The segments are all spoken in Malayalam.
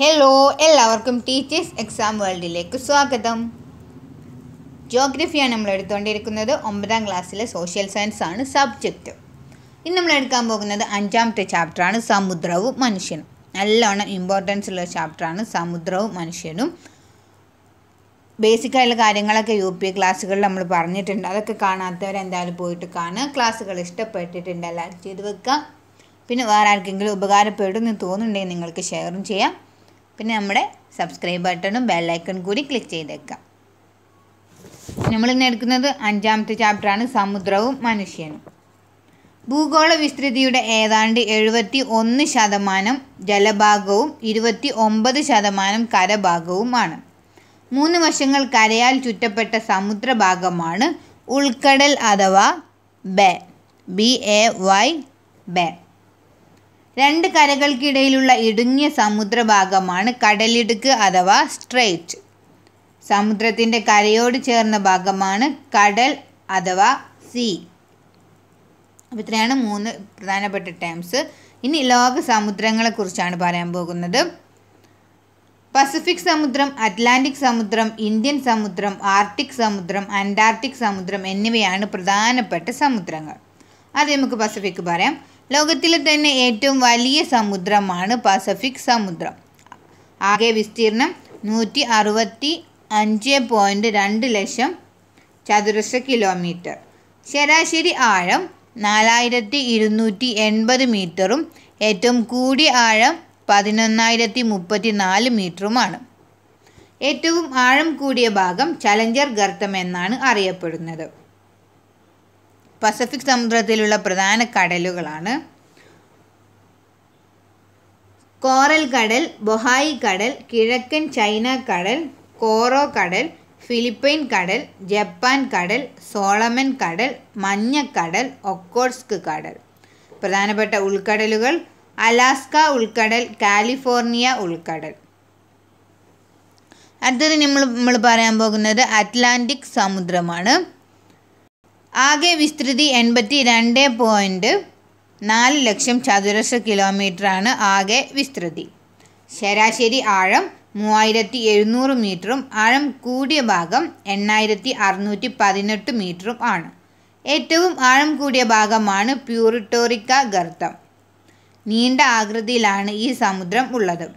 ഹലോ എല്ലാവർക്കും ടീച്ചേഴ്സ് എക്സാം വേൾഡിലേക്ക് സ്വാഗതം ജോഗ്രഫിയാണ് നമ്മൾ എടുത്തുകൊണ്ടിരിക്കുന്നത് ഒമ്പതാം ക്ലാസ്സിലെ സോഷ്യൽ സയൻസ് ആണ് സബ്ജക്റ്റ് ഇന്ന് നമ്മൾ എടുക്കാൻ പോകുന്നത് അഞ്ചാമത്തെ ചാപ്റ്ററാണ് സമുദ്രവും മനുഷ്യനും നല്ലോണം ഇമ്പോർട്ടൻസ് ഉള്ള ചാപ്റ്ററാണ് സമുദ്രവും മനുഷ്യനും ബേസിക്കായുള്ള കാര്യങ്ങളൊക്കെ യു പി ക്ലാസ്സുകളിൽ നമ്മൾ പറഞ്ഞിട്ടുണ്ട് അതൊക്കെ കാണാത്തവരെന്തായാലും പോയിട്ട് കാണുക ക്ലാസ്സുകൾ ഇഷ്ടപ്പെട്ടിട്ടുണ്ട് എല്ലാവരും ചെയ്ത് വെക്കുക പിന്നെ വേറെ ആർക്കെങ്കിലും ഉപകാരപ്പെടുമെന്ന് തോന്നുന്നുണ്ടെങ്കിൽ നിങ്ങൾക്ക് ഷെയറും ചെയ്യാം പിന്നെ നമ്മുടെ സബ്സ്ക്രൈബ് ബട്ടണും ബെല്ലൈക്കൺ കൂടി ക്ലിക്ക് ചെയ്തേക്കുക നമ്മളിന്ന് എടുക്കുന്നത് അഞ്ചാമത്തെ ചാപ്റ്ററാണ് സമുദ്രവും മനുഷ്യനും ഭൂഗോള വിസ്തൃതിയുടെ ഏതാണ്ട് എഴുപത്തി ഒന്ന് ശതമാനം ജലഭാഗവും ഇരുപത്തി ഒമ്പത് ശതമാനം കരഭാഗവുമാണ് മൂന്ന് വശങ്ങൾ കരയാൽ ചുറ്റപ്പെട്ട സമുദ്രഭാഗമാണ് ഉൾക്കടൽ അഥവാ bay B A Y bay രണ്ട് കരകൾക്കിടയിലുള്ള ഇടുങ്ങിയ സമുദ്രഭാഗമാണ് കടലിടുക്ക് അഥവാ സ്ട്രേറ്റ് സമുദ്രത്തിൻ്റെ കരയോട് ചേർന്ന ഭാഗമാണ് കടൽ അഥവാ സീ അപ്പോൾ ഇത്രയാണ് മൂന്ന് പ്രധാനപ്പെട്ട ടേംസ് ഇനി ലോക സമുദ്രങ്ങളെക്കുറിച്ചാണ് പറയാൻ പോകുന്നത് പസഫിക് സമുദ്രം അറ്റ്ലാന്റിക് സമുദ്രം ഇന്ത്യൻ സമുദ്രം ആർട്ടിക് സമുദ്രം അന്റാർട്ടിക് സമുദ്രം എന്നിവയാണ് പ്രധാനപ്പെട്ട സമുദ്രങ്ങൾ ആദ്യം നമുക്ക് പസഫിക് പറയാം ലോകത്തിലെ തന്നെ ഏറ്റവും വലിയ സമുദ്രമാണ് പസഫിക് സമുദ്രം ആകെ വിസ്തീർണം നൂറ്റി അറുപത്തി അഞ്ച് പോയിൻ്റ് രണ്ട് ലക്ഷം ചതുരശ്ര കിലോമീറ്റർ ശരാശരി ആഴം നാലായിരത്തി ഇരുന്നൂറ്റി എൺപത് മീറ്ററും ഏറ്റവും കൂടിയ ആഴം പതിനൊന്നായിരത്തി മുപ്പത്തി നാല് മീറ്ററുമാണ് ഏറ്റവും ആഴം കൂടിയ ഭാഗം ചലഞ്ചർ ഗർത്തം എന്നാണ് അറിയപ്പെടുന്നത് പസഫിക് സമുദ്രത്തിലുള്ള പ്രധാന കടലുകളാണ് കോറൽ കടൽ ബൊഹായി കടൽ കിഴക്കൻ ചൈന കടൽ കോറോ കടൽ ഫിലിപ്പൈൻ കടൽ ജപ്പാൻ കടൽ സോളമൻ കടൽ മഞ്ഞക്കടൽ ഒക്കോട്സ്ക് കടൽ പ്രധാനപ്പെട്ട ഉൾക്കടലുകൾ അലാസ്ക ഉൾക്കടൽ കാലിഫോർണിയ ഉൾക്കടൽ അടുത്തത് നമ്മൾ നമ്മൾ പറയാൻ പോകുന്നത് അറ്റ്ലാന്റിക് സമുദ്രമാണ് ആകെ വിസ്തൃതി എൺപത്തി രണ്ട് പോയിൻറ്റ് നാല് ലക്ഷം ചതുരശ്ര കിലോമീറ്ററാണ് ആകെ വിസ്തൃതി ശരാശരി ആഴം മൂവായിരത്തി എഴുന്നൂറ് മീറ്ററും ആഴം കൂടിയ ഭാഗം എണ്ണായിരത്തി അറുന്നൂറ്റി പതിനെട്ട് മീറ്ററും ആണ് ഏറ്റവും ആഴം കൂടിയ ഭാഗമാണ് പ്യൂറിട്ടോറിക്ക ഗർത്തം നീണ്ട ആകൃതിയിലാണ് ഈ സമുദ്രം ഉള്ളത്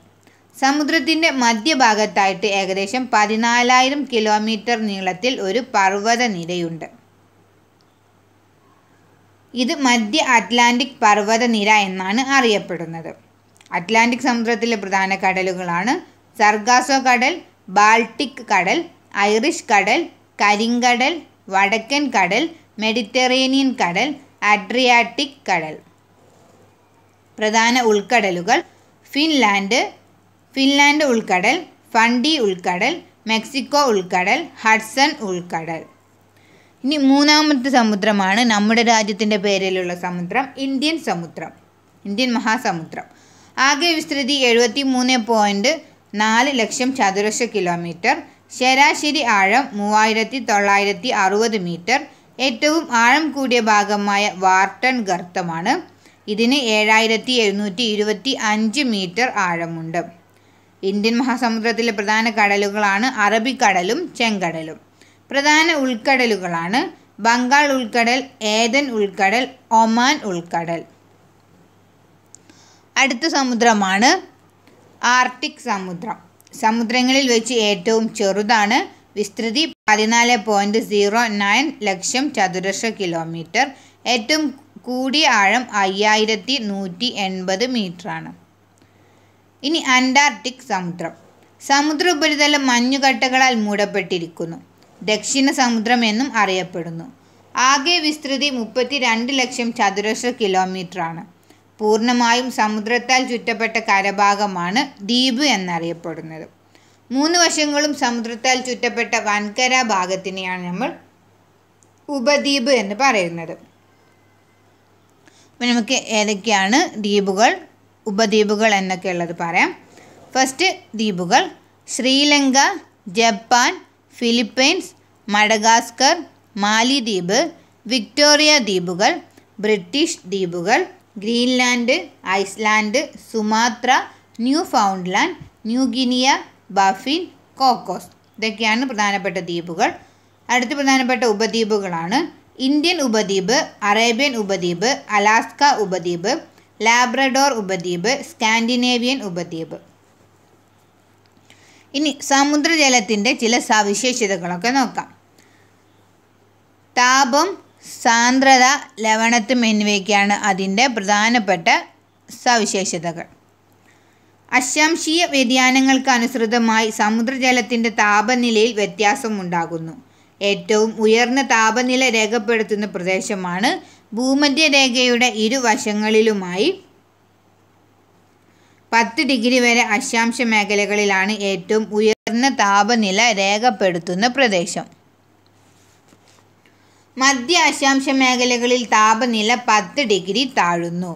സമുദ്രത്തിൻ്റെ മധ്യഭാഗത്തായിട്ട് ഏകദേശം പതിനാലായിരം കിലോമീറ്റർ നീളത്തിൽ ഒരു പർവ്വത നിരയുണ്ട് ഇത് മധ്യ അറ്റ്ലാന്റിക് പർവ്വതനിര എന്നാണ് അറിയപ്പെടുന്നത് അറ്റ്ലാന്റിക് സമുദ്രത്തിലെ പ്രധാന കടലുകളാണ് സർഗാസോ കടൽ ബാൾട്ടിക് കടൽ ഐറിഷ് കടൽ കരിങ്കടൽ വടക്കൻ കടൽ മെഡിറ്ററേനിയൻ കടൽ അഡ്രിയാറ്റിക് കടൽ പ്രധാന ഉൾക്കടലുകൾ ഫിൻലാൻഡ് ഫിൻലാൻഡ് ഉൾക്കടൽ ഫണ്ടി ഉൾക്കടൽ മെക്സിക്കോ ഉൾക്കടൽ ഹഡ്സൺ ഉൾക്കടൽ ഇനി മൂന്നാമത്തെ സമുദ്രമാണ് നമ്മുടെ രാജ്യത്തിൻ്റെ പേരിലുള്ള സമുദ്രം ഇന്ത്യൻ സമുദ്രം ഇന്ത്യൻ മഹാസമുദ്രം ആകെ വിസ്തൃതി എഴുപത്തി മൂന്ന് പോയിൻറ്റ് നാല് ലക്ഷം ചതുരശ്ര കിലോമീറ്റർ ശരാശരി ആഴം മൂവായിരത്തി തൊള്ളായിരത്തി അറുപത് മീറ്റർ ഏറ്റവും ആഴം കൂടിയ ഭാഗമായ വാർട്ടൺ ഗർത്തമാണ് ഇതിന് ഏഴായിരത്തി എഴുന്നൂറ്റി ഇരുപത്തി അഞ്ച് മീറ്റർ ആഴമുണ്ട് ഇന്ത്യൻ മഹാസമുദ്രത്തിലെ പ്രധാന കടലുകളാണ് അറബിക്കടലും ചെങ്കടലും പ്രധാന ഉൾക്കടലുകളാണ് ബംഗാൾ ഉൾക്കടൽ ഏതൻ ഉൾക്കടൽ ഒമാൻ ഉൾക്കടൽ അടുത്ത സമുദ്രമാണ് ആർട്ടിക് സമുദ്രം സമുദ്രങ്ങളിൽ വെച്ച് ഏറ്റവും ചെറുതാണ് വിസ്തൃതി പതിനാല് പോയിൻറ്റ് സീറോ നയൻ ലക്ഷം ചതുരശ്ര കിലോമീറ്റർ ഏറ്റവും കൂടിയ ആഴം അയ്യായിരത്തി നൂറ്റി എൺപത് മീറ്ററാണ് ഇനി അന്റാർട്ടിക് സമുദ്രം സമുദ്ര ഉപരിതലം മഞ്ഞുകട്ടകളാൽ മൂടപ്പെട്ടിരിക്കുന്നു ദക്ഷിണ സമുദ്രം എന്നും അറിയപ്പെടുന്നു ആകെ വിസ്തൃതി മുപ്പത്തി രണ്ട് ലക്ഷം ചതുരശ്ര കിലോമീറ്ററാണ് പൂർണ്ണമായും സമുദ്രത്താൽ ചുറ്റപ്പെട്ട കരഭാഗമാണ് ദ്വീപ് എന്നറിയപ്പെടുന്നത് മൂന്ന് വശങ്ങളും സമുദ്രത്താൽ ചുറ്റപ്പെട്ട വൻകര ഭാഗത്തിനെയാണ് നമ്മൾ ഉപദ്വീപ് എന്ന് പറയുന്നത് അപ്പം നമുക്ക് ഏതൊക്കെയാണ് ദ്വീപുകൾ ഉപദ്വീപുകൾ എന്നൊക്കെ ഉള്ളത് പറയാം ഫസ്റ്റ് ദ്വീപുകൾ ശ്രീലങ്ക ജപ്പാൻ ഫിലിപ്പൈൻസ് മഡഗാസ്കർ മാലിദ്വീപ് വിക്ടോറിയ ദ്വീപുകൾ ബ്രിട്ടീഷ് ദ്വീപുകൾ Greenland Iceland Sumatra Newfoundland New Guinea Baffin Cocos ഇതൊക്കെയാണ് പ്രധാനപ്പെട്ട ദ്വീപുകൾ അടുത്ത പ്രധാനപ്പെട്ട ഉപദ്വീപുകളാണ് ഇന്ത്യൻ ഉപദ്വീപ് അറേബ്യൻ ഉപദ്വീപ് അലാസ്ക ഉപദ്വീപ് ലാബ്രഡോർ ഉപദ്വീപ് സ്കാൻഡിനേവിയൻ ഉപദ്വീപ് ഇനി സമുദ്രജലത്തിൻ്റെ ചില സവിശേഷതകളൊക്കെ നോക്കാം താപം സാന്ദ്രത ലവണത്വം എന്നിവയ്ക്കാണ് അതിൻ്റെ പ്രധാനപ്പെട്ട സവിശേഷതകൾ അശാംശീയ വ്യതിയാനങ്ങൾക്ക് അനുസൃതമായി സമുദ്രജലത്തിൻ്റെ താപനിലയിൽ വ്യത്യാസമുണ്ടാകുന്നു ഏറ്റവും ഉയർന്ന താപനില രേഖപ്പെടുത്തുന്ന പ്രദേശമാണ് ഭൂമധ്യരേഖയുടെ ഇരുവശങ്ങളിലുമായി പത്ത് ഡിഗ്രി വരെ അക്ഷാംശ മേഖലകളിലാണ് ഏറ്റവും ഉയർന്ന താപനില രേഖപ്പെടുത്തുന്ന പ്രദേശം മധ്യ അക്ഷാംശ മേഖലകളിൽ താപനില പത്ത് ഡിഗ്രി താഴുന്നു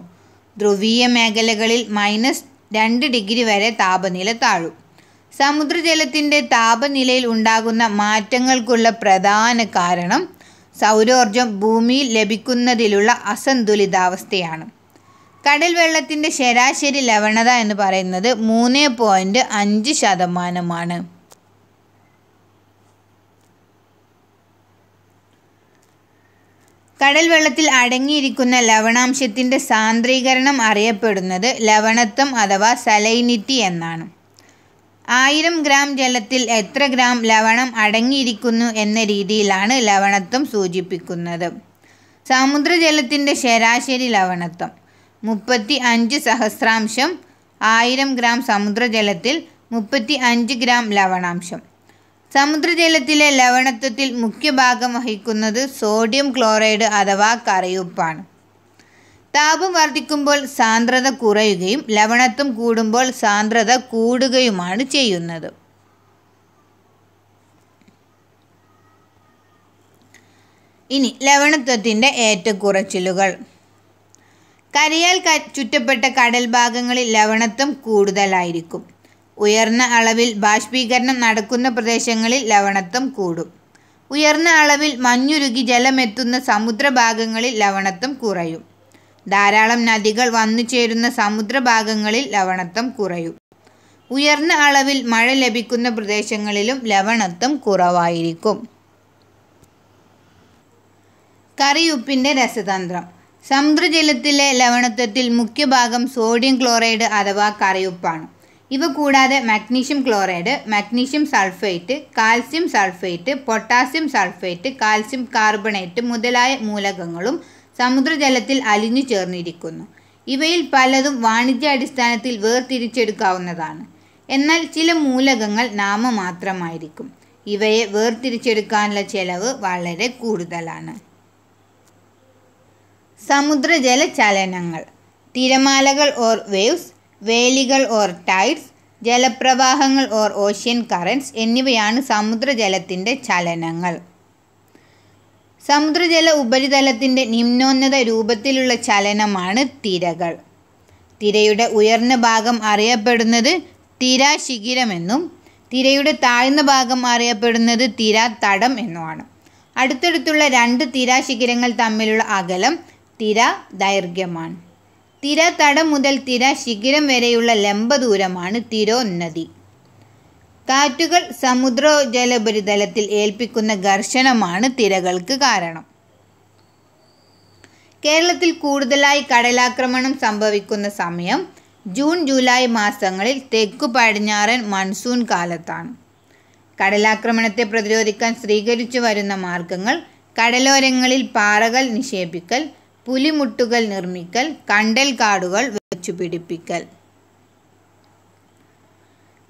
ധ്രുവീയ മേഖലകളിൽ മൈനസ് രണ്ട് ഡിഗ്രി വരെ താപനില താഴും സമുദ്രജലത്തിൻ്റെ താപനിലയിൽ ഉണ്ടാകുന്ന മാറ്റങ്ങൾക്കുള്ള പ്രധാന കാരണം സൗരോർജം ഭൂമിയിൽ ലഭിക്കുന്നതിലുള്ള അസന്തുലിതാവസ്ഥയാണ് കടൽ വെള്ളത്തിൻ്റെ ശരാശരി ലവണത എന്ന് പറയുന്നത് മൂന്ന് പോയിൻറ്റ് അഞ്ച് ശതമാനമാണ് കടൽ വെള്ളത്തിൽ അടങ്ങിയിരിക്കുന്ന ലവണാംശത്തിൻ്റെ സാന്ദ്രീകരണം അറിയപ്പെടുന്നത് ലവണത്വം അഥവാ സലൈനിറ്റി എന്നാണ് ആയിരം ഗ്രാം ജലത്തിൽ എത്ര ഗ്രാം ലവണം അടങ്ങിയിരിക്കുന്നു എന്ന രീതിയിലാണ് ലവണത്വം സൂചിപ്പിക്കുന്നത് സമുദ്രജലത്തിൻ്റെ ശരാശരി ലവണത്വം മുപ്പത്തി അഞ്ച് സഹസ്രാംശം ആയിരം ഗ്രാം സമുദ്രജലത്തിൽ മുപ്പത്തി അഞ്ച് ഗ്രാം ലവണാംശം സമുദ്രജലത്തിലെ ലവണത്വത്തിൽ മുഖ്യഭാഗം വഹിക്കുന്നത് സോഡിയം ക്ലോറൈഡ് അഥവാ കറയുപ്പാണ് താപം വർദ്ധിക്കുമ്പോൾ സാന്ദ്രത കുറയുകയും ലവണത്വം കൂടുമ്പോൾ സാന്ദ്രത കൂടുകയുമാണ് ചെയ്യുന്നത് ഇനി ലവണത്വത്തിൻ്റെ ഏറ്റക്കുറച്ചിലുകൾ കരയാൽ ചുറ്റപ്പെട്ട കടൽ ഭാഗങ്ങളിൽ ലവണത്വം കൂടുതലായിരിക്കും ഉയർന്ന അളവിൽ ബാഷ്പീകരണം നടക്കുന്ന പ്രദേശങ്ങളിൽ ലവണത്വം കൂടും ഉയർന്ന അളവിൽ മഞ്ഞുരുകി ജലമെത്തുന്ന സമുദ്രഭാഗങ്ങളിൽ ലവണത്വം കുറയും ധാരാളം നദികൾ വന്നു ചേരുന്ന സമുദ്രഭാഗങ്ങളിൽ ലവണത്വം കുറയും ഉയർന്ന അളവിൽ മഴ ലഭിക്കുന്ന പ്രദേശങ്ങളിലും ലവണത്വം കുറവായിരിക്കും കറിയുപ്പിൻ്റെ രസതന്ത്രം സമുദ്രജലത്തിലെ ലവണത്വത്തിൽ മുഖ്യഭാഗം സോഡിയം ക്ലോറൈഡ് അഥവാ കറിയുപ്പാണ് ഇവ കൂടാതെ magnesium chloride magnesium sulphate calcium sulphate potassium sulphate calcium carbonate മുതലായ മൂലകങ്ങളും സമുദ്രജലത്തിൽ അലിഞ്ഞു ചേർന്നിരിക്കുന്നു ഇവയിൽ പലതും വാണിജ്യാടിസ്ഥാനത്തിൽ വേർതിരിച്ചെടുക്കാവുന്നതാണ് എന്നാൽ ചില മൂലകങ്ങൾ നാമമാത്രമായിരിക്കും ഇവയെ വേർതിരിച്ചെടുക്കാനുള്ള ചെലവ് വളരെ കൂടുതലാണ് സമുദ്രജല ചലനങ്ങൾ തിരമാലകൾ ഓർ വേവ്സ് വേലികൾ ഓർ ടൈഡ്സ് ജലപ്രവാഹങ്ങൾ ഓർ ഓഷ്യൻ കറൻസ് എന്നിവയാണ് സമുദ്രജലത്തിൻ്റെ ചലനങ്ങൾ സമുദ്രജല ഉപരിതലത്തിൻ്റെ നിമ്നോന്നത രൂപത്തിലുള്ള ചലനമാണ് തിരകൾ തിരയുടെ ഉയർന്ന ഭാഗം അറിയപ്പെടുന്നത് തിരാശിഖിരമെന്നും തിരയുടെ താഴ്ന്ന ഭാഗം അറിയപ്പെടുന്നത് തിരാത്തടം എന്നുമാണ് അടുത്തടുത്തുള്ള രണ്ട് തിരാശിഖിരങ്ങൾ തമ്മിലുള്ള അകലം തിര ദൈർഘ്യമാണ് തിര തടം മുതൽ തിര ശിഖിരം വരെയുള്ള ലംബദൂരമാണ് തിരോന്നതി കാറ്റുകൾ സമുദ്ര ജലപരിതലത്തിൽ ഏൽപ്പിക്കുന്ന ഘർഷണമാണ് തിരകൾക്ക് കാരണം കേരളത്തിൽ കൂടുതലായി കടലാക്രമണം സംഭവിക്കുന്ന സമയം ജൂൺ ജൂലൈ മാസങ്ങളിൽ തെക്കു പടിഞ്ഞാറൻ മൺസൂൺ കാലത്താണ് കടലാക്രമണത്തെ പ്രതിരോധിക്കാൻ സ്വീകരിച്ചു വരുന്ന മാർഗങ്ങൾ കടലോരങ്ങളിൽ പാറകൾ നിക്ഷേപിക്കൽ പുലിമുട്ടുകൾ നിർമ്മിക്കൽ കണ്ടൽ കാടുകൾ വെച്ചുപിടിപ്പിക്കൽ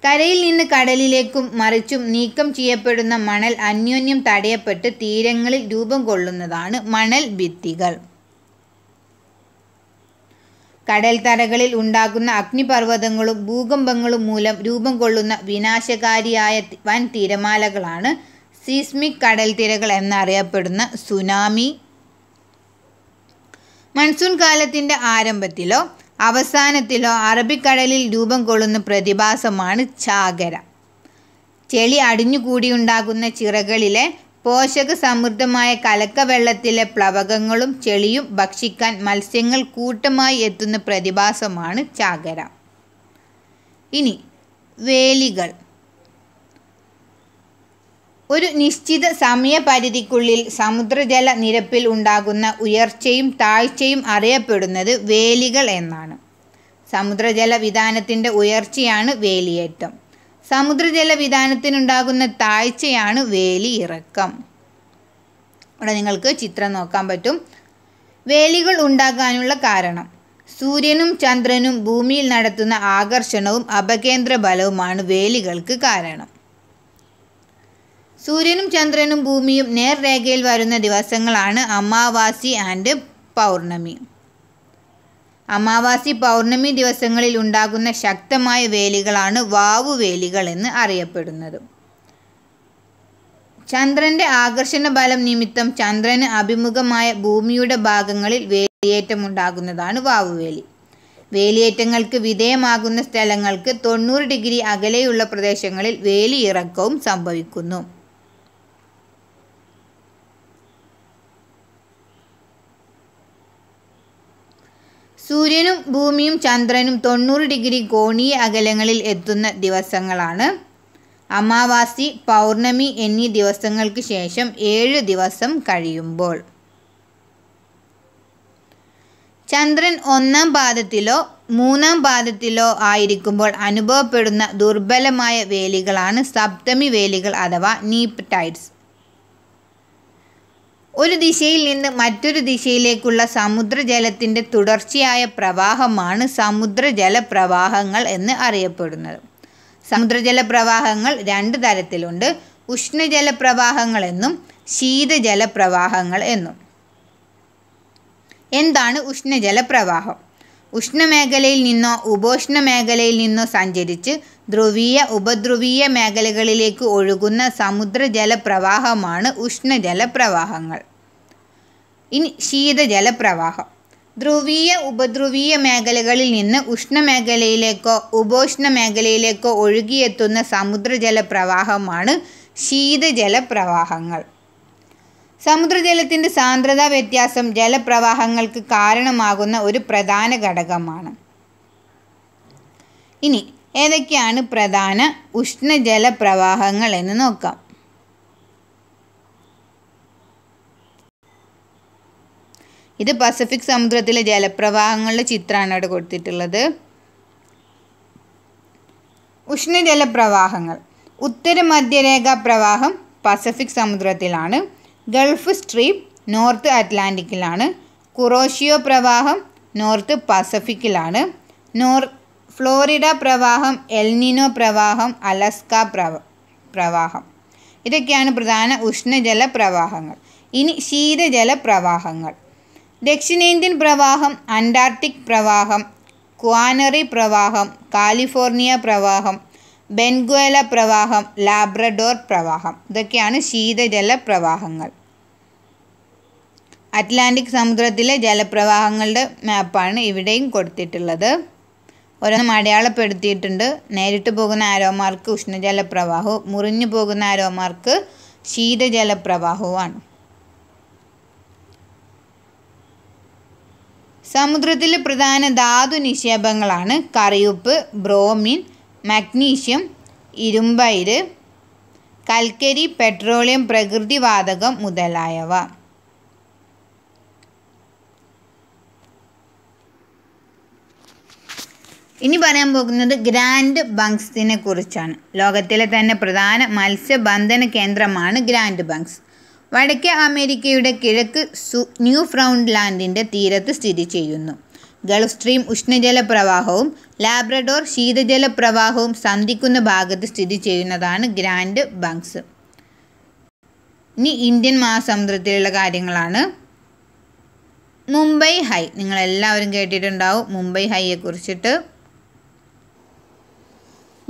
കരയിൽ നിന്ന് കടലിലേക്കും മറിച്ചും നീക്കം ചെയ്യപ്പെടുന്ന മണൽ അന്യോന്യം തടയപ്പെട്ട് തീരങ്ങളിൽ രൂപം കൊള്ളുന്നതാണ് മണൽ ഭിത്തികൾ കടൽത്തറകളിൽ ഉണ്ടാകുന്ന അഗ്നിപർവ്വതങ്ങളും ഭൂകമ്പങ്ങളും മൂലം രൂപം കൊള്ളുന്ന വിനാശകാരിയായ വൻ തിരമാലകളാണ് സീസ്മിക് കടൽത്തിരകൾ എന്നറിയപ്പെടുന്ന സുനാമി മൺസൂൺ കാലത്തിൻ്റെ ആരംഭത്തിലോ അവസാനത്തിലോ അറബിക്കടലിൽ രൂപം കൊള്ളുന്ന പ്രതിഭാസമാണ് ചാകര ചെളി അടിഞ്ഞുകൂടിയുണ്ടാകുന്ന ചിറകളിലെ പോഷക സമൃദ്ധമായ കലക്കവെള്ളത്തിലെ പ്ലവകങ്ങളും ചെളിയും ഭക്ഷിക്കാൻ മത്സ്യങ്ങൾ കൂട്ടമായി എത്തുന്ന പ്രതിഭാസമാണ് ചാകര ഇനി വേലികൾ ഒരു നിശ്ചിത സമയപരിധിക്കുള്ളിൽ സമുദ്രജല നിരപ്പിൽ ഉണ്ടാകുന്ന ഉയർച്ചയും താഴ്ചയും അറിയപ്പെടുന്നത് വേലികൾ എന്നാണ് സമുദ്രജല വിധാനത്തിൻ്റെ ഉയർച്ചയാണ് വേലിയേറ്റം സമുദ്രജല വിധാനത്തിനുണ്ടാകുന്ന താഴ്ചയാണ് വേലി ഇറക്കം ഇവിടെ നിങ്ങൾക്ക് ചിത്രം നോക്കാൻ പറ്റും വേലികൾ ഉണ്ടാകാനുള്ള കാരണം സൂര്യനും ചന്ദ്രനും ഭൂമിയിൽ നടത്തുന്ന ആകർഷണവും അപകേന്ദ്ര ബലവുമാണ് വേലികൾക്ക് കാരണം സൂര്യനും ചന്ദ്രനും ഭൂമിയും നേർരേഖയിൽ വരുന്ന ദിവസങ്ങളാണ് അമാവാസി ആൻഡ് പൗർണമി അമാവാസി പൗർണമി ദിവസങ്ങളിൽ ഉണ്ടാകുന്ന ശക്തമായ വേലികളാണ് വാവുവേലികൾ എന്ന് അറിയപ്പെടുന്നത് ചന്ദ്രന്റെ ആകർഷണ ബലം നിമിത്തം ചന്ദ്രന് അഭിമുഖമായ ഭൂമിയുടെ ഭാഗങ്ങളിൽ വേലിയേറ്റം ഉണ്ടാകുന്നതാണ് വാവുവേലി വേലിയേറ്റങ്ങൾക്ക് വിധേയമാകുന്ന സ്ഥലങ്ങൾക്ക് തൊണ്ണൂറ് ഡിഗ്രി അകലെയുള്ള പ്രദേശങ്ങളിൽ വേലിയിറക്കവും സംഭവിക്കുന്നു സൂര്യനും ഭൂമിയും ചന്ദ്രനും തൊണ്ണൂറ് ഡിഗ്രി കോണീയ അകലങ്ങളിൽ എത്തുന്ന ദിവസങ്ങളാണ് അമാവാസി പൗർണമി എന്നീ ദിവസങ്ങൾക്ക് ശേഷം ഏഴ് ദിവസം കഴിയുമ്പോൾ ചന്ദ്രൻ ഒന്നാം പാദത്തിലോ മൂന്നാം പാദത്തിലോ ആയിരിക്കുമ്പോൾ അനുഭവപ്പെടുന്ന ദുർബലമായ വേലികളാണ് സപ്തമി വേലികൾ അഥവാ നീപ് ടൈഡ്സ് ഒരു ദിശയിൽ നിന്ന് മറ്റൊരു ദിശയിലേക്കുള്ള സമുദ്രജലത്തിൻ്റെ തുടർച്ചയായ പ്രവാഹമാണ് സമുദ്രജല പ്രവാഹങ്ങൾ എന്ന് അറിയപ്പെടുന്നത് സമുദ്രജല പ്രവാഹങ്ങൾ രണ്ട് തരത്തിലുണ്ട് ഉഷ്ണജല പ്രവാഹങ്ങൾ എന്നും ശീതജല പ്രവാഹങ്ങൾ എന്നും എന്താണ് ഉഷ്ണജല പ്രവാഹം ഉഷ്ണമേഖലയിൽ നിന്നോ ഉപോഷ്ണ മേഖലയിൽ നിന്നോ സഞ്ചരിച്ച് ധ്രുവീയ ഉപധ്രുവീയ മേഖലകളിലേക്ക് ഒഴുകുന്ന സമുദ്രജല പ്രവാഹമാണ് ഉഷ്ണജല പ്രവാഹങ്ങൾ ഇനി ശീതജല പ്രവാഹം ധ്രുവീയ ഉപധ്രുവീയ മേഖലകളിൽ നിന്ന് ഉഷ്ണമേഖലയിലേക്കോ ഉപോഷ്ണ മേഖലയിലേക്കോ ഒഴുകിയെത്തുന്ന സമുദ്രജല പ്രവാഹമാണ് ശീതജല പ്രവാഹങ്ങൾ സമുദ്രജലത്തിൻ്റെ സാന്ദ്രതാ വ്യത്യാസം ജലപ്രവാഹങ്ങൾക്ക് കാരണമാകുന്ന ഒരു പ്രധാന ഘടകമാണ് ഇനി ഏതൊക്കെയാണ് പ്രധാന ഉഷ്ണജല പ്രവാഹങ്ങൾ എന്ന് നോക്കാം ഇത് പസഫിക് സമുദ്രത്തിലെ ജലപ്രവാഹങ്ങളുടെ ചിത്രമാണ് അവിടെ കൊടുത്തിട്ടുള്ളത് ഉഷ്ണജല പ്രവാഹങ്ങൾ ഉത്തര മധ്യരേഖാ പ്രവാഹം പസഫിക് സമുദ്രത്തിലാണ് ഗൾഫ് സ്ട്രീം നോർത്ത് അറ്റ്ലാന്റിക്കിലാണ് കുറോഷിയോ പ്രവാഹം നോർത്ത് പസഫിക്കിലാണ് നോർ ഫ്ലോറിഡ പ്രവാഹം എൽനിനോ പ്രവാഹം അലസ്ക പ്രവാഹം ഇതൊക്കെയാണ് പ്രധാന ഉഷ്ണജല പ്രവാഹങ്ങൾ ഇനി ശീതജല പ്രവാഹങ്ങൾ ദക്ഷിണേന്ത്യൻ പ്രവാഹം അന്റാർട്ടിക് പ്രവാഹം ക്വാനറി പ്രവാഹം കാലിഫോർണിയ പ്രവാഹം ബെൻഗുവേല പ്രവാഹം ലാബ്രഡോർ പ്രവാഹം ഇതൊക്കെയാണ് ശീതജല പ്രവാഹങ്ങൾ അറ്റ്ലാന്റിക് സമുദ്രത്തിലെ ജലപ്രവാഹങ്ങളുടെ മാപ്പാണ് ഇവിടെയും കൊടുത്തിട്ടുള്ളത് ഓരോന്നും അടയാളപ്പെടുത്തിയിട്ടുണ്ട് നേരിട്ട് പോകുന്ന ആരോമാർക്ക് ഉഷ്ണജലപ്രവാഹവും മുറിഞ്ഞു പോകുന്ന ആരോമാർക്ക് ശീതജലപ്രവാഹവുമാണ് സമുദ്രത്തിലെ പ്രധാന ധാതു നിക്ഷേപങ്ങളാണ് കറിയുപ്പ് ബ്രോമിൻ മഗ്നീഷ്യം ഇരുമ്പയിര് കൽക്കരി പെട്രോളിയം പ്രകൃതിവാതകം മുതലായവ ഇനി പറയാൻ പോകുന്നത് ഗ്രാൻഡ് ബങ്സിനെ കുറിച്ചാണ് ലോകത്തിലെ തന്നെ പ്രധാന മത്സ്യബന്ധന കേന്ദ്രമാണ് ഗ്രാൻഡ് ബങ്സ് വടക്കേ അമേരിക്കയുടെ കിഴക്ക് സു ന്യൂ ലാൻഡിൻ്റെ തീരത്ത് സ്ഥിതി ചെയ്യുന്നു ഗൾഫ് സ്ട്രീം ഉഷ്ണജല പ്രവാഹവും ലാബ്രഡോർ ശീതജല പ്രവാഹവും സന്ധിക്കുന്ന ഭാഗത്ത് സ്ഥിതി ചെയ്യുന്നതാണ് ഗ്രാൻഡ് ബങ്സ് ഇനി ഇന്ത്യൻ മഹാസമുദ്രത്തിലുള്ള കാര്യങ്ങളാണ് മുംബൈ ഹൈ നിങ്ങളെല്ലാവരും കേട്ടിട്ടുണ്ടാവും മുംബൈ ഹൈയെ കുറിച്ചിട്ട്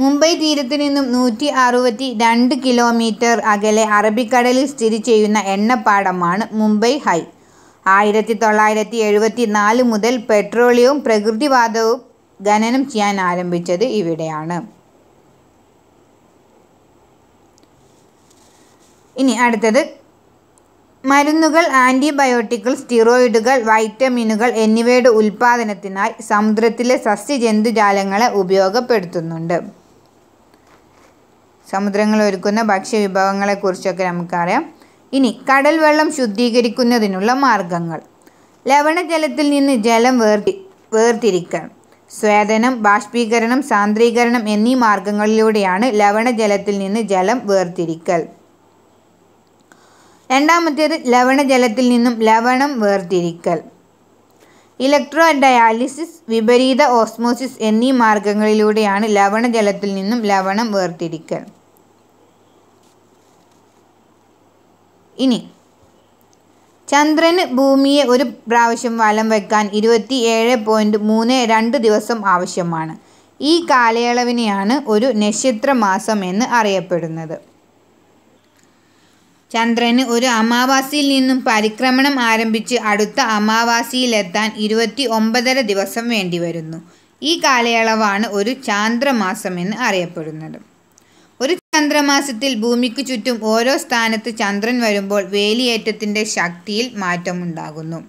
മുംബൈ തീരത്തു നിന്നും നൂറ്റി അറുപത്തി രണ്ട് കിലോമീറ്റർ അകലെ അറബിക്കടലിൽ സ്ഥിതി ചെയ്യുന്ന എണ്ണപ്പാടമാണ് മുംബൈ ഹൈ ആയിരത്തി തൊള്ളായിരത്തി എഴുപത്തി നാല് മുതൽ പെട്രോളിയവും പ്രകൃതിവാതവും ഖനനം ചെയ്യാൻ ആരംഭിച്ചത് ഇവിടെയാണ് ഇനി അടുത്തത് മരുന്നുകൾ ആൻറ്റിബയോട്ടിക്കൽ സ്റ്റിറോയിഡുകൾ വൈറ്റമിനുകൾ എന്നിവയുടെ ഉൽപ്പാദനത്തിനായി സമുദ്രത്തിലെ സസ്യജന്തുജാലങ്ങളെ ഉപയോഗപ്പെടുത്തുന്നുണ്ട് സമുദ്രങ്ങൾ ഒരുക്കുന്ന ഭക്ഷ്യവിഭവങ്ങളെക്കുറിച്ചൊക്കെ നമുക്കറിയാം ഇനി കടൽ വെള്ളം ശുദ്ധീകരിക്കുന്നതിനുള്ള മാർഗങ്ങൾ ലവണജലത്തിൽ നിന്ന് ജലം വേർതി വേർതിരിക്കണം സ്വേദനം ബാഷ്പീകരണം സാന്ദ്രീകരണം എന്നീ മാർഗങ്ങളിലൂടെയാണ് ലവണജലത്തിൽ നിന്ന് ജലം വേർതിരിക്കൽ രണ്ടാമത്തേത് ലവണജലത്തിൽ നിന്നും ലവണം വേർതിരിക്കൽ ഇലക്ട്രോ ഡയാലിസിസ് വിപരീത ഓസ്മോസിസ് എന്നീ മാർഗങ്ങളിലൂടെയാണ് ലവണജലത്തിൽ നിന്നും ലവണം വേർതിരിക്കൽ ഇനി ചന്ദ്രന് ഭൂമിയെ ഒരു പ്രാവശ്യം വലം വയ്ക്കാൻ ഇരുപത്തി ഏഴ് പോയിൻറ്റ് മൂന്ന് രണ്ട് ദിവസം ആവശ്യമാണ് ഈ കാലയളവിനെയാണ് ഒരു നക്ഷത്രമാസം എന്ന് അറിയപ്പെടുന്നത് ചന്ദ്രന് ഒരു അമാവാസിയിൽ നിന്നും പരിക്രമണം ആരംഭിച്ച് അടുത്ത അമാവാസിയിലെത്താൻ ഇരുപത്തി ഒമ്പതര ദിവസം വേണ്ടിവരുന്നു ഈ കാലയളവാണ് ഒരു ചാന്ദ്രമാസം എന്ന് അറിയപ്പെടുന്നത് ചന്ദ്രമാസത്തിൽ ഭൂമിക്കു ചുറ്റും ഓരോ സ്ഥാനത്ത് ചന്ദ്രൻ വരുമ്പോൾ വേലിയേറ്റത്തിൻ്റെ ശക്തിയിൽ മാറ്റമുണ്ടാകുന്നു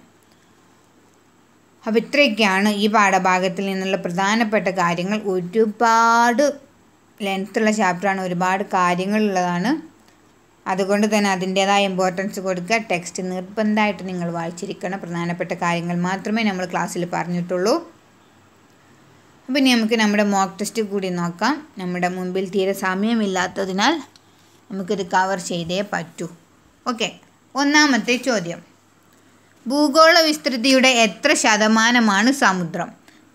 അപ്പം ഇത്രയൊക്കെയാണ് ഈ പാഠഭാഗത്തിൽ നിന്നുള്ള പ്രധാനപ്പെട്ട കാര്യങ്ങൾ ഒരുപാട് ലെങ്ത്തുള്ള ചാപ്റ്ററാണ് ഒരുപാട് കാര്യങ്ങളുള്ളതാണ് അതുകൊണ്ട് തന്നെ അതിൻ്റേതായ ഇമ്പോർട്ടൻസ് കൊടുക്കുക ടെക്സ്റ്റ് നിർബന്ധമായിട്ട് നിങ്ങൾ വായിച്ചിരിക്കണം പ്രധാനപ്പെട്ട കാര്യങ്ങൾ മാത്രമേ നമ്മൾ ക്ലാസ്സിൽ പറഞ്ഞിട്ടുള്ളൂ അപ്പം ഇനി നമുക്ക് നമ്മുടെ മോക്ക് ടെസ്റ്റ് കൂടി നോക്കാം നമ്മുടെ മുമ്പിൽ തീരെ സമയമില്ലാത്തതിനാൽ നമുക്കിത് കവർ ചെയ്തേ പറ്റൂ ഓക്കെ ഒന്നാമത്തെ ചോദ്യം ഭൂഗോള വിസ്തൃതിയുടെ എത്ര ശതമാനമാണ് സമുദ്രം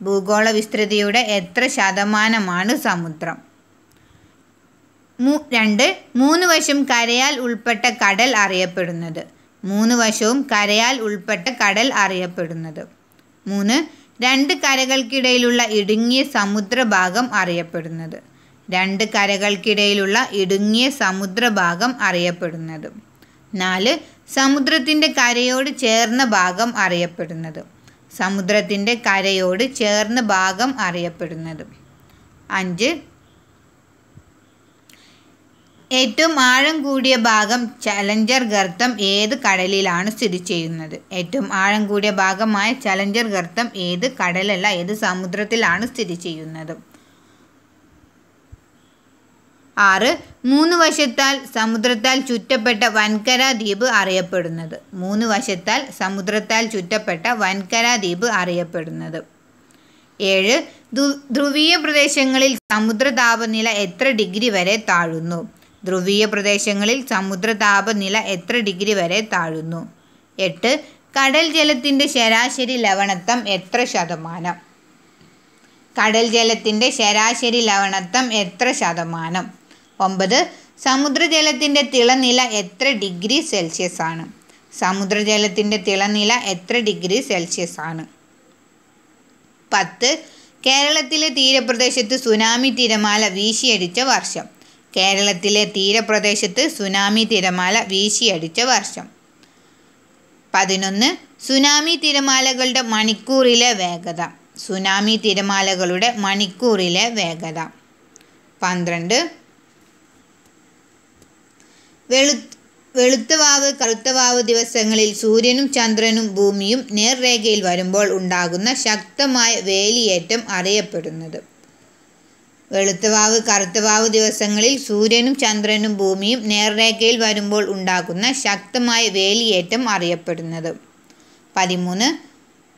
ഭൂഗോള വിസ്തൃതിയുടെ എത്ര ശതമാനമാണ് സമുദ്രം മൂ രണ്ട് മൂന്ന് വശം കരയാൽ ഉൾപ്പെട്ട കടൽ അറിയപ്പെടുന്നത് മൂന്ന് വശവും കരയാൽ ഉൾപ്പെട്ട കടൽ അറിയപ്പെടുന്നത് മൂന്ന് രണ്ട് കരകൾക്കിടയിലുള്ള ഇടുങ്ങിയ സമുദ്രഭാഗം അറിയപ്പെടുന്നത് രണ്ട് കരകൾക്കിടയിലുള്ള ഇടുങ്ങിയ സമുദ്രഭാഗം അറിയപ്പെടുന്നത് നാല് സമുദ്രത്തിൻ്റെ കരയോട് ചേർന്ന ഭാഗം അറിയപ്പെടുന്നത് സമുദ്രത്തിൻ്റെ കരയോട് ചേർന്ന ഭാഗം അറിയപ്പെടുന്നത് അഞ്ച് ഏറ്റവും ആഴം കൂടിയ ഭാഗം ചലഞ്ചർ ഗർത്തം ഏത് കടലിലാണ് സ്ഥിതി ചെയ്യുന്നത് ഏറ്റവും ആഴം കൂടിയ ഭാഗമായ ചലഞ്ചർ ഗർത്തം ഏത് കടലല്ല ഏത് സമുദ്രത്തിലാണ് സ്ഥിതി ചെയ്യുന്നത് ആറ് മൂന്ന് വശത്താൽ സമുദ്രത്താൽ ചുറ്റപ്പെട്ട വൻകര ദ്വീപ് അറിയപ്പെടുന്നത് മൂന്ന് വശത്താൽ സമുദ്രത്താൽ ചുറ്റപ്പെട്ട വൻകര ദ്വീപ് അറിയപ്പെടുന്നത് ഏഴ് ധ്രുവീയ പ്രദേശങ്ങളിൽ സമുദ്ര താപനില എത്ര ഡിഗ്രി വരെ താഴുന്നു ധ്രുവീയ പ്രദേശങ്ങളിൽ സമുദ്ര താപനില എത്ര ഡിഗ്രി വരെ താഴുന്നു എട്ട് കടൽ ജലത്തിൻ്റെ ശരാശരി ലവണത്വം എത്ര ശതമാനം കടൽ ജലത്തിൻ്റെ ശരാശരി ലവണത്വം എത്ര ശതമാനം ഒമ്പത് സമുദ്രജലത്തിൻ്റെ തിളനില എത്ര ഡിഗ്രി സെൽഷ്യസ് ആണ് സമുദ്രജലത്തിൻ്റെ തിളനില എത്ര ഡിഗ്രി സെൽഷ്യസ് ആണ് പത്ത് കേരളത്തിലെ തീരപ്രദേശത്ത് സുനാമി തിരമാല വീശിയടിച്ച വർഷം കേരളത്തിലെ തീരപ്രദേശത്ത് സുനാമി തിരമാല വീശിയടിച്ച വർഷം പതിനൊന്ന് സുനാമി തിരമാലകളുടെ മണിക്കൂറിലെ വേഗത സുനാമി തിരമാലകളുടെ മണിക്കൂറിലെ വേഗത പന്ത്രണ്ട് വെളു വെളുത്തവാവ് കറുത്തവാവ് ദിവസങ്ങളിൽ സൂര്യനും ചന്ദ്രനും ഭൂമിയും നേർരേഖയിൽ വരുമ്പോൾ ഉണ്ടാകുന്ന ശക്തമായ വേലിയേറ്റം അറിയപ്പെടുന്നത് വെളുത്തവാവ് കറുത്തവാവ് ദിവസങ്ങളിൽ സൂര്യനും ചന്ദ്രനും ഭൂമിയും നേർരേഖയിൽ വരുമ്പോൾ ഉണ്ടാകുന്ന ശക്തമായ വേലിയേറ്റം അറിയപ്പെടുന്നത് പതിമൂന്ന്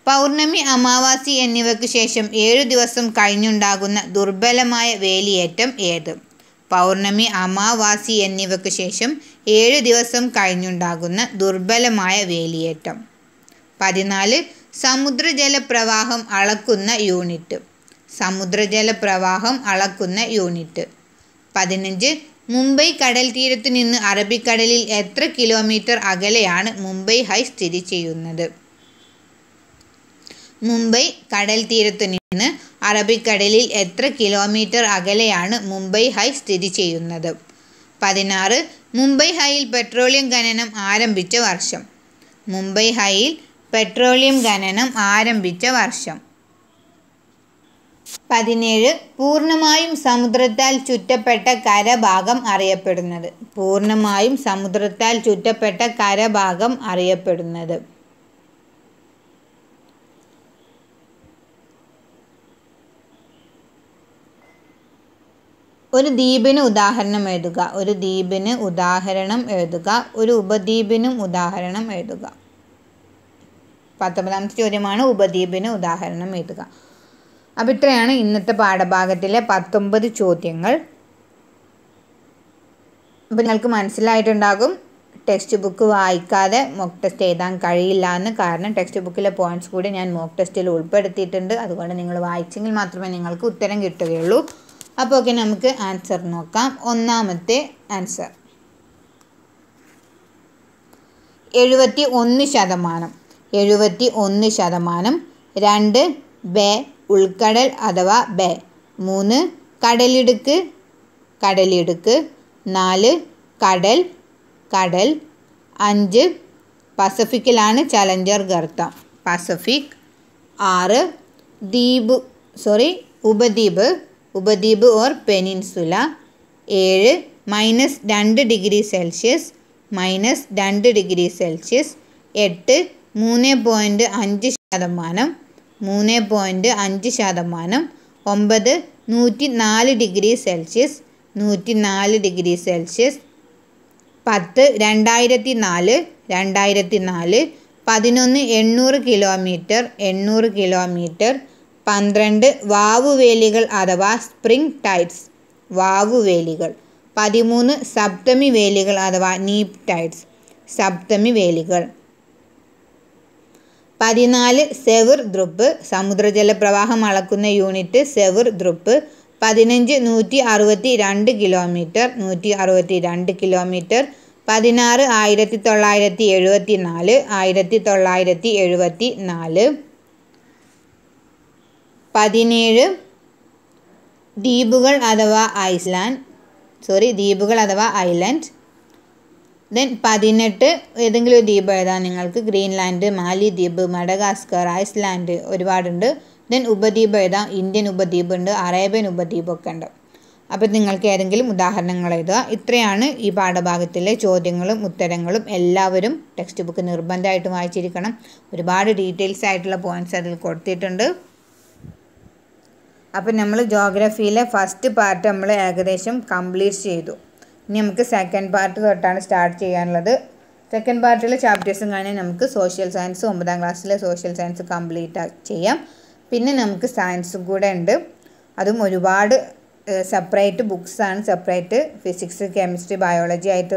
പൗർണമി അമാവാസി എന്നിവയ്ക്ക് ശേഷം ഏഴു ദിവസം കഴിഞ്ഞുണ്ടാകുന്ന ദുർബലമായ വേലിയേറ്റം ഏത് പൗർണമി അമാവാസി എന്നിവയ്ക്ക് ശേഷം ഏഴ് ദിവസം കഴിഞ്ഞുണ്ടാകുന്ന ദുർബലമായ വേലിയേറ്റം പതിനാല് സമുദ്രജലപ്രവാഹം അളക്കുന്ന യൂണിറ്റ് സമുദ്രജല പ്രവാഹം അളക്കുന്ന യൂണിറ്റ് പതിനഞ്ച് മുംബൈ കടൽ തീരത്തു നിന്ന് അറബിക്കടലിൽ എത്ര കിലോമീറ്റർ അകലെയാണ് മുംബൈ ഹൈ സ്ഥിതി ചെയ്യുന്നത് മുംബൈ കടൽ തീരത്തു നിന്ന് അറബിക്കടലിൽ എത്ര കിലോമീറ്റർ അകലെയാണ് മുംബൈ ഹൈ സ്ഥിതി ചെയ്യുന്നത് പതിനാറ് മുംബൈ ഹൈയിൽ പെട്രോളിയം ഖനനം ആരംഭിച്ച വർഷം മുംബൈ ഹൈയിൽ പെട്രോളിയം ഖനനം ആരംഭിച്ച വർഷം പതിനേഴ് പൂർണ്ണമായും സമുദ്രത്താൽ ചുറ്റപ്പെട്ട കരഭാഗം അറിയപ്പെടുന്നത് പൂർണ്ണമായും സമുദ്രത്താൽ ചുറ്റപ്പെട്ട കരഭാഗം അറിയപ്പെടുന്നത് ഒരു ദ്വീപിന് ഉദാഹരണം എഴുതുക ഒരു ദ്വീപിന് ഉദാഹരണം എഴുതുക ഒരു ഉപദ്വീപിനും ഉദാഹരണം എഴുതുക പത്തൊമ്പതാമത്തെ ചോദ്യമാണ് ഉപദ്വീപിന് ഉദാഹരണം എഴുതുക അപ്പം ഇത്രയാണ് ഇന്നത്തെ പാഠഭാഗത്തിലെ പത്തൊമ്പത് ചോദ്യങ്ങൾ അപ്പം നിങ്ങൾക്ക് മനസ്സിലായിട്ടുണ്ടാകും ടെക്സ്റ്റ് ബുക്ക് വായിക്കാതെ മോക്ക് ടെസ്റ്റ് എഴുതാൻ കഴിയില്ല എന്ന് കാരണം ടെക്സ്റ്റ് ബുക്കിലെ പോയിന്റ്സ് കൂടി ഞാൻ മോക്ക് ടെസ്റ്റിൽ ഉൾപ്പെടുത്തിയിട്ടുണ്ട് അതുകൊണ്ട് നിങ്ങൾ വായിച്ചെങ്കിൽ മാത്രമേ നിങ്ങൾക്ക് ഉത്തരം കിട്ടുകയുള്ളൂ അപ്പോൾ ഓക്കെ നമുക്ക് ആൻസർ നോക്കാം ഒന്നാമത്തെ ആൻസർ എഴുപത്തി ഒന്ന് ശതമാനം എഴുപത്തി ഒന്ന് ശതമാനം രണ്ട് ബേ ഉൾക്കടൽ അഥവാ ബെ മൂന്ന് കടലിടുക്ക് കടലിടുക്ക് നാല് കടൽ കടൽ അഞ്ച് പസഫിക്കിലാണ് ചലഞ്ചർ ഗർത്തം പസഫിക് ആറ് ദ്വീപ് സോറി ഉപദ്വീപ് ഉപദ്വീപ് ഓർ പെനിൻസുല ഏഴ് മൈനസ് രണ്ട് ഡിഗ്രി സെൽഷ്യസ് മൈനസ് രണ്ട് ഡിഗ്രി സെൽഷ്യസ് എട്ട് മൂന്ന് പോയിൻറ്റ് അഞ്ച് ശതമാനം മൂന്ന് പോയിൻറ്റ് അഞ്ച് ശതമാനം ഒമ്പത് നൂറ്റി നാല് ഡിഗ്രി സെൽഷ്യസ് നൂറ്റി നാല് ഡിഗ്രി സെൽഷ്യസ് പത്ത് രണ്ടായിരത്തി നാല് രണ്ടായിരത്തി നാല് പതിനൊന്ന് എണ്ണൂറ് കിലോമീറ്റർ എണ്ണൂറ് കിലോമീറ്റർ പന്ത്രണ്ട് വാവുവേലികൾ അഥവാ സ്പ്രിംഗ് ടൈഡ്സ് വാവുവേലികൾ പതിമൂന്ന് സപ്തമി വേലികൾ അഥവാ നീപ് ടൈഡ്സ് സപ്തമി വേലികൾ പതിനാല് സെവിർ ദ്രുപ്പ് സമുദ്രജല പ്രവാഹം അളക്കുന്ന യൂണിറ്റ് സെവിർ ദ്രുപ്പ് പതിനഞ്ച് നൂറ്റി അറുപത്തി രണ്ട് കിലോമീറ്റർ നൂറ്റി അറുപത്തി രണ്ട് കിലോമീറ്റർ പതിനാറ് ആയിരത്തി തൊള്ളായിരത്തി എഴുപത്തി നാല് ആയിരത്തി തൊള്ളായിരത്തി എഴുപത്തി നാല് പതിനേഴ് ദ്വീപുകൾ അഥവാ ഐസ്ലാൻഡ് സോറി ദ്വീപുകൾ അഥവാ ഐലൻഡ് ദെൻ പതിനെട്ട് ഏതെങ്കിലും ഒരു ദ്വീപ് ഏതാണ് നിങ്ങൾക്ക് ഗ്രീൻലാൻഡ് മാലിദ്വീപ് മഡഗാസ്കർ ഐസ്ലാൻഡ് ഒരുപാടുണ്ട് ദെൻ ഉപദ്വീപ് എഴുതാം ഇന്ത്യൻ ഉപദ്വീപ് ഉണ്ട് അറേബ്യൻ ഉപദ്വീപൊക്കെ ഉണ്ട് അപ്പോൾ നിങ്ങൾക്ക് ഏതെങ്കിലും ഉദാഹരണങ്ങൾ എഴുതുക ഇത്രയാണ് ഈ പാഠഭാഗത്തിലെ ചോദ്യങ്ങളും ഉത്തരങ്ങളും എല്ലാവരും ടെക്സ്റ്റ് ബുക്ക് നിർബന്ധമായിട്ടും വായിച്ചിരിക്കണം ഒരുപാട് ഡീറ്റെയിൽസ് ആയിട്ടുള്ള പോയിന്റ്സ് അതിൽ കൊടുത്തിട്ടുണ്ട് അപ്പം നമ്മൾ ജോഗ്രഫിയിലെ ഫസ്റ്റ് പാർട്ട് നമ്മൾ ഏകദേശം കംപ്ലീറ്റ് ചെയ്തു ഇനി നമുക്ക് സെക്കൻഡ് പാർട്ട് തൊട്ടാണ് സ്റ്റാർട്ട് ചെയ്യാനുള്ളത് സെക്കൻഡ് പാർട്ടിലെ ചാപ്റ്റേഴ്സും കാണാൻ നമുക്ക് സോഷ്യൽ സയൻസ് ഒമ്പതാം ക്ലാസ്സിലെ സോഷ്യൽ സയൻസ് കംപ്ലീറ്റ് ചെയ്യാം പിന്നെ നമുക്ക് സയൻസും കൂടെ ഉണ്ട് അതും ഒരുപാട് സെപ്പറേറ്റ് ബുക്സാണ് സെപ്പറേറ്റ് ഫിസിക്സ് കെമിസ്ട്രി ബയോളജി ആയിട്ട്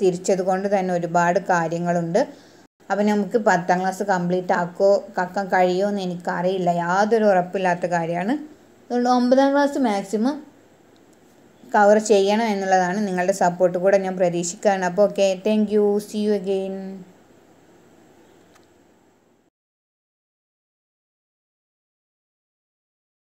തിരിച്ചത് കൊണ്ട് തന്നെ ഒരുപാട് കാര്യങ്ങളുണ്ട് അപ്പം നമുക്ക് പത്താം ക്ലാസ് കംപ്ലീറ്റ് ആക്കോ കക്കാൻ കഴിയുമോ എന്ന് എനിക്കറിയില്ല യാതൊരു ഉറപ്പില്ലാത്ത കാര്യമാണ് അതുകൊണ്ട് ഒമ്പതാം ക്ലാസ് മാക്സിമം കവർ ചെയ്യണം എന്നുള്ളതാണ് നിങ്ങളുടെ സപ്പോർട്ട് കൂടെ ഞാൻ പ്രതീക്ഷിക്കുകയാണ് അപ്പോൾ okay thank you see you again